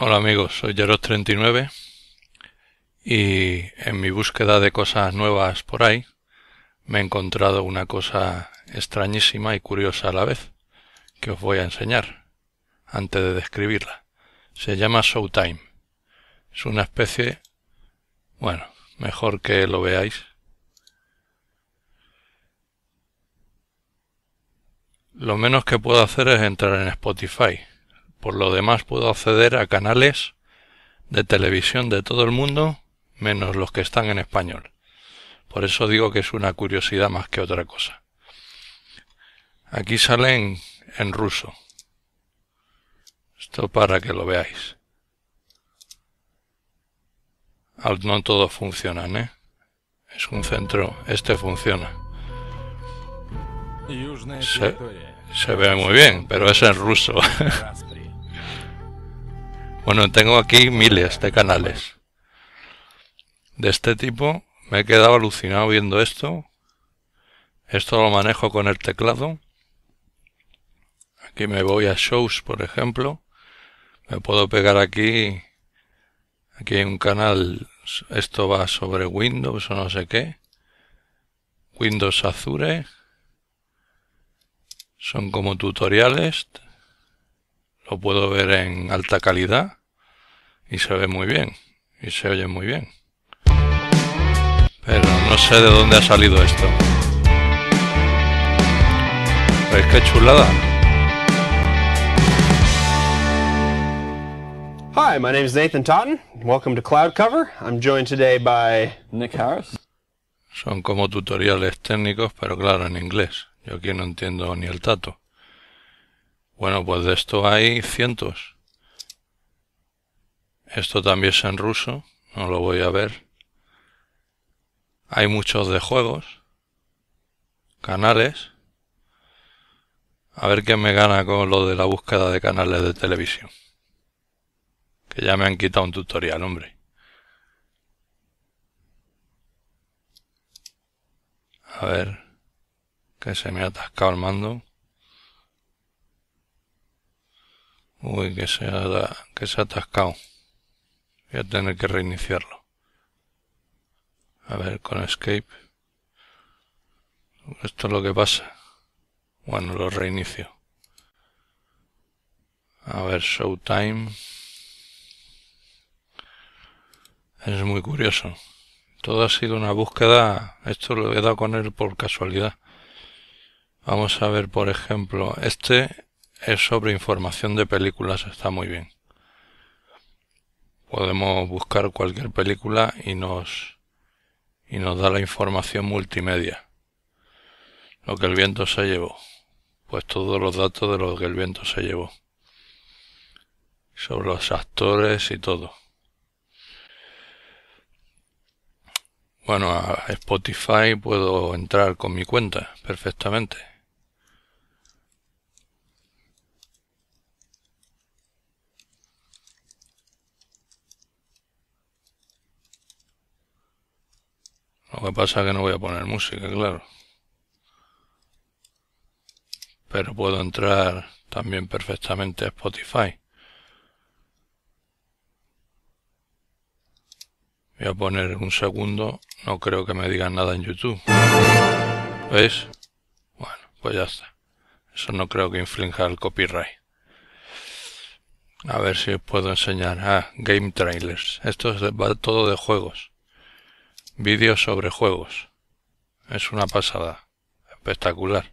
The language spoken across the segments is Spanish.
Hola amigos, soy yaros 39 y en mi búsqueda de cosas nuevas por ahí me he encontrado una cosa extrañísima y curiosa a la vez que os voy a enseñar antes de describirla. Se llama Showtime. Es una especie... bueno, mejor que lo veáis. Lo menos que puedo hacer es entrar en Spotify. Por lo demás puedo acceder a canales de televisión de todo el mundo menos los que están en español. Por eso digo que es una curiosidad más que otra cosa. Aquí salen en ruso. Esto para que lo veáis. No todos funcionan, ¿eh? Es un centro, este funciona. Se, se ve muy bien, pero es en ruso. bueno, tengo aquí miles de canales de este tipo. Me he quedado alucinado viendo esto. Esto lo manejo con el teclado. Aquí me voy a shows, por ejemplo. Me puedo pegar aquí. Aquí hay un canal. Esto va sobre Windows o no sé qué. Windows Azure. Son como tutoriales. Lo puedo ver en alta calidad. Y se ve muy bien. Y se oye muy bien. Pero no sé de dónde ha salido esto. ¿Veis pues qué chulada? Hi, my name is Nathan Totten. Welcome to Cloud Cover. I'm joined today by Nick Harris. Son como tutoriales técnicos, pero claro, en inglés. Yo aquí no entiendo ni el tato. Bueno, pues de esto hay cientos. Esto también es en ruso, no lo voy a ver. Hay muchos de juegos. Canales. A ver qué me gana con lo de la búsqueda de canales de televisión. Que ya me han quitado un tutorial, hombre. A ver. Que se me ha atascado el mando. Uy, que se ha, que se ha atascado. Voy a tener que reiniciarlo. A ver, con escape. Esto es lo que pasa. Bueno, lo reinicio. A ver, Showtime. Es muy curioso. Todo ha sido una búsqueda. Esto lo he dado con él por casualidad. Vamos a ver, por ejemplo, este es sobre información de películas, está muy bien. Podemos buscar cualquier película y nos y nos da la información multimedia. Lo que el viento se llevó. Pues todos los datos de lo que el viento se llevó. Sobre los actores y todo. Bueno, a Spotify puedo entrar con mi cuenta perfectamente. Lo que pasa es que no voy a poner música, claro. Pero puedo entrar también perfectamente a Spotify. Voy a poner un segundo. No creo que me digan nada en YouTube. ¿ves? Bueno, pues ya está. Eso no creo que infrinja el copyright. A ver si os puedo enseñar. Ah, game trailers. Esto es todo de juegos. Vídeos sobre juegos. Es una pasada. Espectacular.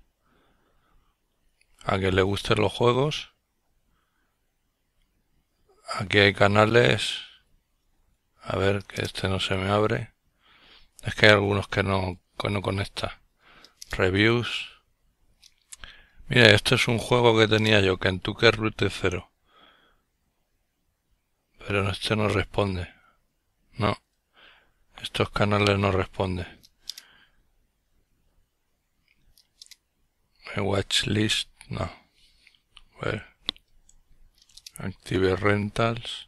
A quien le gusten los juegos. Aquí hay canales. A ver, que este no se me abre. Es que hay algunos que no, que conecta. Reviews. Mira, este es un juego que tenía yo, Kentucky Route cero Pero este no responde. No. Estos canales no responden. Watch list, no. active rentals.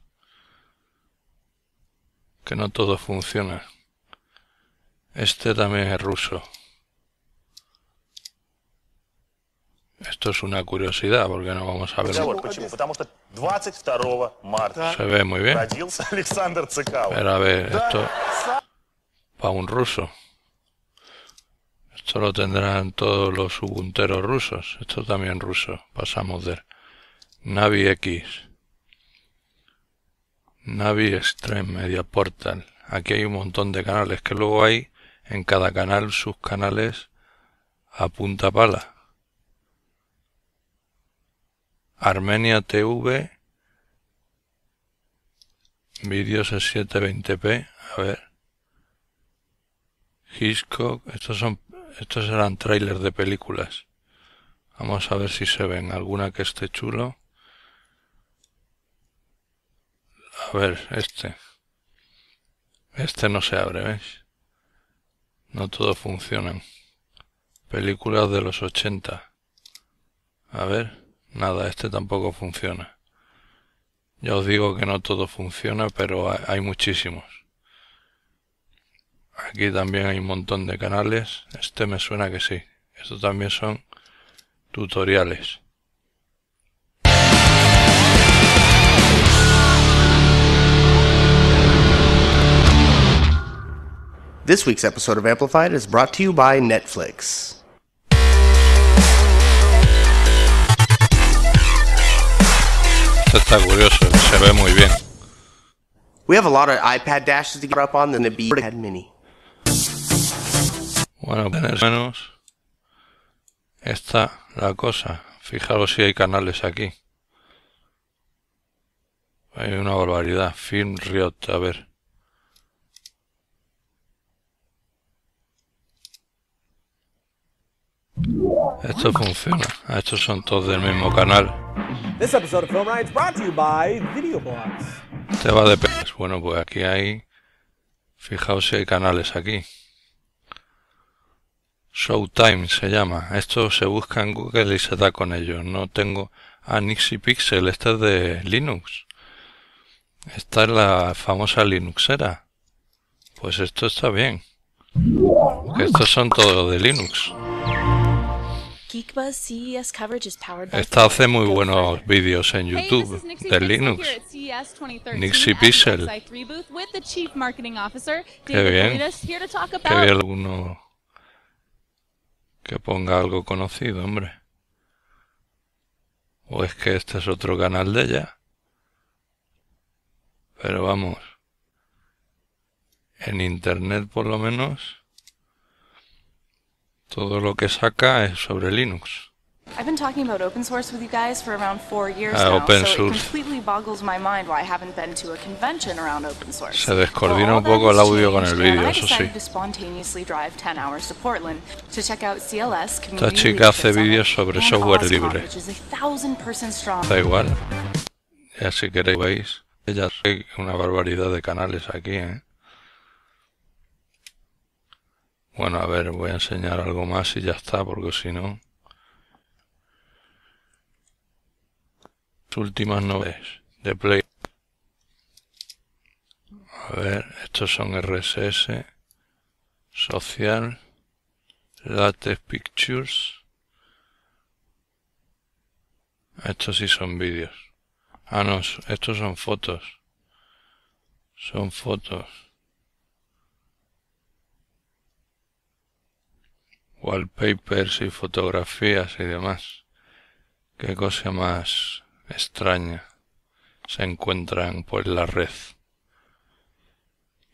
Que no todo funciona. Este también es ruso. Esto es una curiosidad porque no vamos a ver. Se ve muy bien. Pero a ver, esto para un ruso. Esto lo tendrán todos los subunteros rusos. Esto también ruso. Pasamos de Navi X. Navi Extreme Media Portal. Aquí hay un montón de canales que luego hay en cada canal sus canales a punta pala. Armenia TV. Vídeos a 720p. A ver. Hitchcock. Estos son, estos eran trailers de películas. Vamos a ver si se ven alguna que esté chulo. A ver, este. Este no se abre, ¿veis? No todo funcionan. Películas de los 80. A ver, nada, este tampoco funciona. Ya os digo que no todo funciona, pero hay muchísimos. Aquí también hay un montón de canales. Este me suena que sí. Estos también son tutoriales. This week's episode of Amplified is brought to you by Netflix. Está curioso, se ve muy bien. We have a lot of iPad dashes to get up on than the B head mini. Bueno, menos está la cosa. Fijaros si hay canales aquí. Hay una barbaridad. Film Riot, a ver. Esto funciona. Estos son todos del mismo canal. Te va de penas. Bueno, pues aquí hay... Fijaos si hay canales aquí. Showtime se llama. Esto se busca en Google y se da con ello. No tengo a Nixie Pixel. Esta es de Linux. Esta es la famosa Linuxera. Pues esto está bien. estos son todos de Linux. Esta hace muy buenos vídeos en YouTube de Linux. Nixie Pixel. Qué bien. Qué bien que ponga algo conocido, hombre. O es que este es otro canal de ella. Pero vamos. En internet por lo menos. Todo lo que saca es sobre Linux. I've been talking about open source with you guys for around four years uh, now, open so source. it completely boggles my mind why I haven't been to a convention around open source. Se descoordina well, un poco el audio con el vídeo, eso sí. To spontaneously drive 10 hours to Portland to check out CLS, Esta chica hace vídeos sobre software libre. Da igual. Ya si queréis veis. Ella hay una barbaridad de canales aquí, ¿eh? Bueno, a ver, voy a enseñar algo más y ya está, porque si no... últimas novedades de Play. A ver, estos son RSS, social, latest pictures. Estos sí son vídeos. Ah, no, estos son fotos. Son fotos. Wallpapers y fotografías y demás. Qué cosa más extraña se encuentran por la red.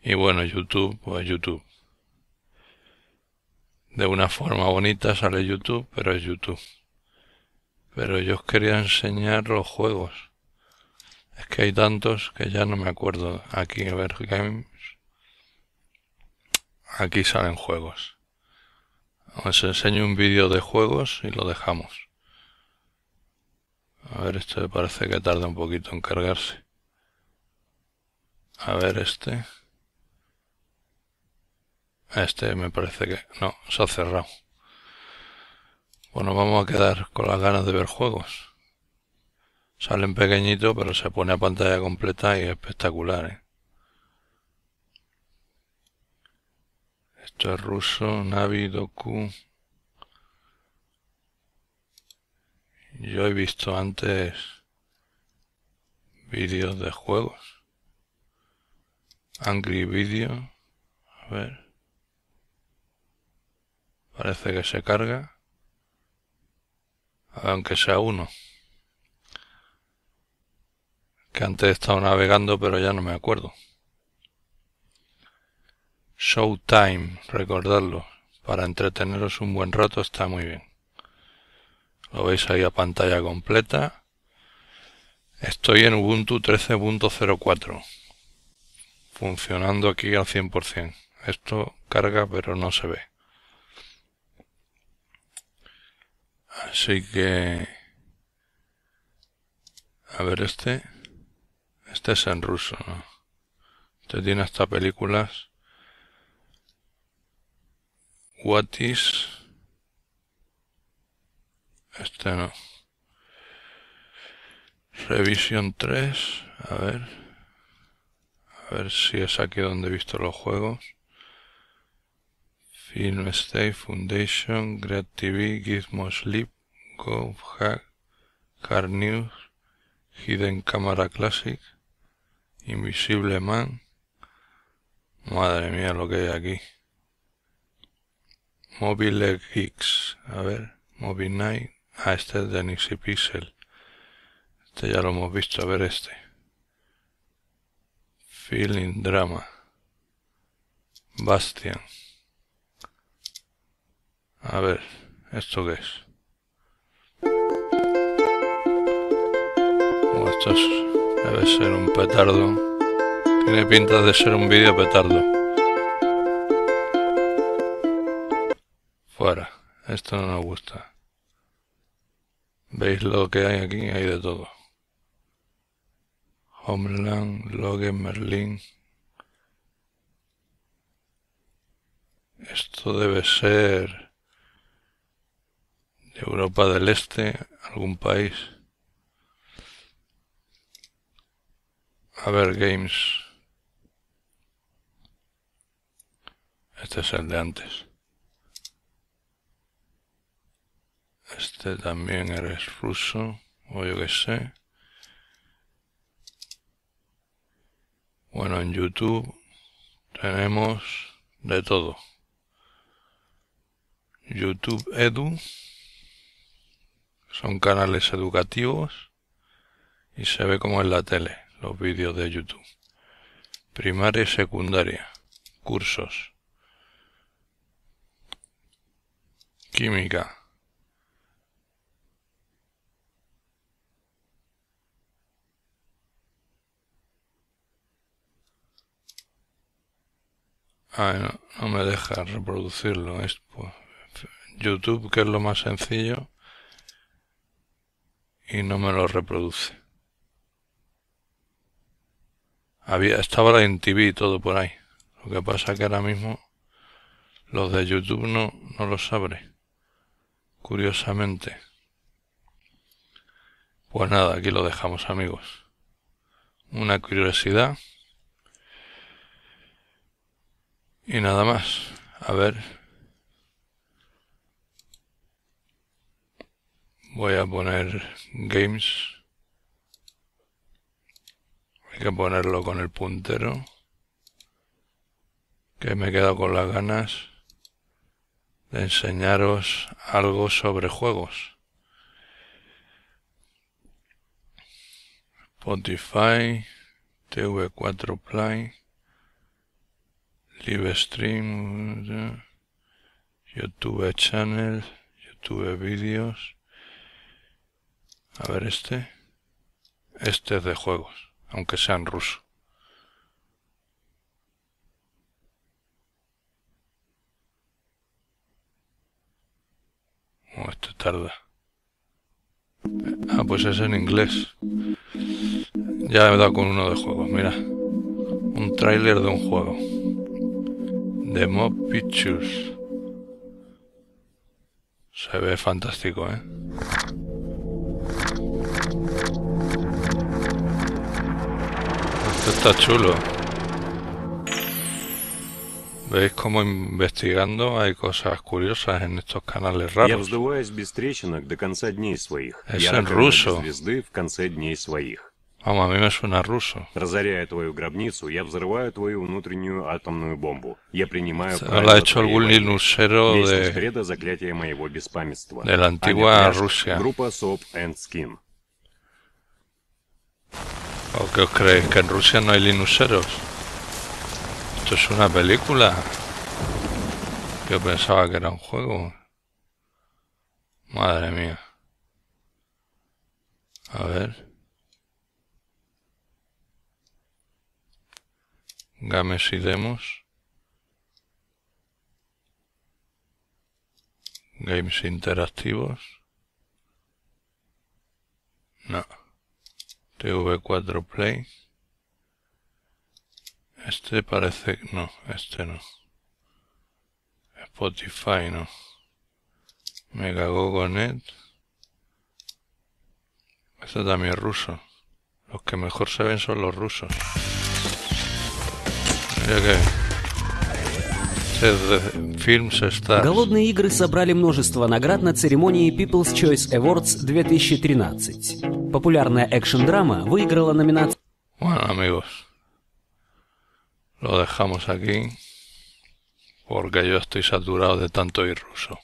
Y bueno, YouTube, o pues YouTube. De una forma bonita sale YouTube, pero es YouTube. Pero yo os quería enseñar los juegos. Es que hay tantos que ya no me acuerdo. Aquí, a ver, Games. Aquí salen juegos. Os enseño un vídeo de juegos y lo dejamos. A ver, este parece que tarda un poquito en cargarse. A ver este. Ah, este me parece que... No, se ha cerrado. Bueno, vamos a quedar con las ganas de ver juegos. Salen pequeñito, pero se pone a pantalla completa y espectacular. ¿eh? Esto es ruso, Navi, Doku, Yo he visto antes vídeos de juegos. Angry Video. A ver. Parece que se carga. Aunque sea uno. Que antes he estado navegando pero ya no me acuerdo. Showtime, recordarlo. Para entreteneros un buen rato está muy bien. Lo veis ahí a pantalla completa. Estoy en Ubuntu 13.04. Funcionando aquí al 100%. Esto carga pero no se ve. Así que... A ver este. Este es en ruso, ¿no? Este tiene hasta películas. What is... Este no. Revisión 3. A ver. A ver si es aquí donde he visto los juegos. Film Stay Foundation, Great TV, Gizmo Sleep, Go Hack, Car News, Hidden Camera Classic, Invisible Man. Madre mía lo que hay aquí. Mobile X. a ver, Mobile Night, Ah, este es de Nixie Pixel. Este ya lo hemos visto. A ver este. Feeling Drama. Bastian. A ver, ¿esto qué es? esto debe ser un petardo. Tiene pinta de ser un vídeo petardo. Fuera, esto no nos gusta. ¿Veis lo que hay aquí? Hay de todo. Homeland, Logan, Merlin. Esto debe ser de Europa del Este, algún país. A ver, Games. Este es el de antes. Este también eres ruso, o yo que sé. Bueno, en YouTube tenemos de todo. YouTube Edu, son canales educativos y se ve como en la tele, los vídeos de YouTube. Primaria y secundaria, cursos. Química, no, me deja reproducirlo. Es, YouTube, que es lo más sencillo, y no me lo reproduce. Había, estaba en TV y todo por ahí. Lo que pasa que ahora mismo los de YouTube no, no lo sabré Curiosamente. Pues nada, aquí lo dejamos amigos. Una curiosidad. Y nada más. A ver. Voy a poner games. Hay que ponerlo con el puntero. Que me he quedado con las ganas de enseñaros algo sobre juegos. Spotify, TV4 Play stream, eh, YouTube Channel, YouTube Vídeos, A ver este. Este es de juegos, aunque sea en ruso. esto oh, este tarda. Ah, pues es en inglés. Ya he dado con uno de juegos, mira. Un tráiler de un juego. De Mob Pictures. Se ve fantástico, ¿eh? Esto está chulo. ¿Veis cómo investigando hay cosas curiosas en estos canales raros? Es en ruso. По-моему, имя Шуна Рушу. Разоряя твою гробницу, я взрываю твою внутреннюю атомную бомбу. Я принимаю ha hecho algún linusero de... Креда, заклятие моего беспамятства. De la antigua Rusia. Группа SOP and Skin. ¿O qué os creéis? ¿Que en Rusia no hay linuseros? ¿Esto es una película? Yo pensaba que era un juego. Madre mía. A ver... Games y Demos, Games Interactivos, no, TV4 Play, este parece, no, este no, Spotify no, Net. este también es ruso, los que mejor se ven son los rusos. Фильм состав. «Голодные игры» собрали множество наград на церемонии People's Choice Awards 2013. Популярная экшн-драма выиграла номинацию... Bueno, amigos, lo dejamos aquí porque yo estoy saturado de tanto oír ruso.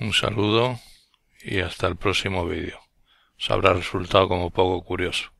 Un saludo y hasta el próximo vídeo. Os habrá resultado como poco curioso.